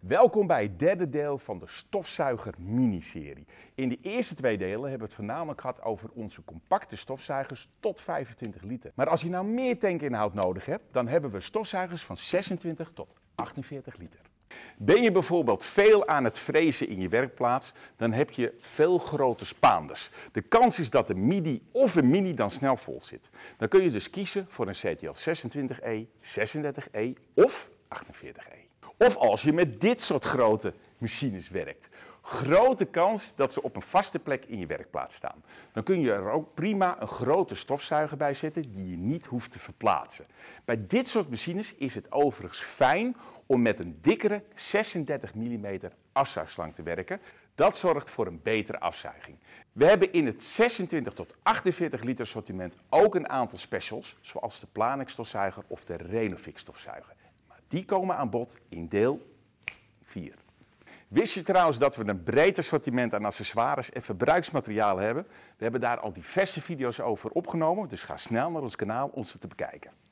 Welkom bij het derde deel van de Stofzuiger miniserie. In de eerste twee delen hebben we het voornamelijk gehad over onze compacte stofzuigers tot 25 liter. Maar als je nou meer tankinhoud nodig hebt, dan hebben we stofzuigers van 26 tot 48 liter. Ben je bijvoorbeeld veel aan het frezen in je werkplaats, dan heb je veel grote spaanders. De kans is dat de MIDI of een mini dan snel vol zit. Dan kun je dus kiezen voor een CTL 26E, 36E of of als je met dit soort grote machines werkt. Grote kans dat ze op een vaste plek in je werkplaats staan. Dan kun je er ook prima een grote stofzuiger bij zetten die je niet hoeft te verplaatsen. Bij dit soort machines is het overigens fijn om met een dikkere 36 mm afzuigslang te werken. Dat zorgt voor een betere afzuiging. We hebben in het 26 tot 48 liter sortiment ook een aantal specials, zoals de Planex stofzuiger of de Renovix stofzuiger. Die komen aan bod in deel 4. Wist je trouwens dat we een breed assortiment aan accessoires en verbruiksmaterialen hebben? We hebben daar al diverse video's over opgenomen, dus ga snel naar ons kanaal om ze te bekijken.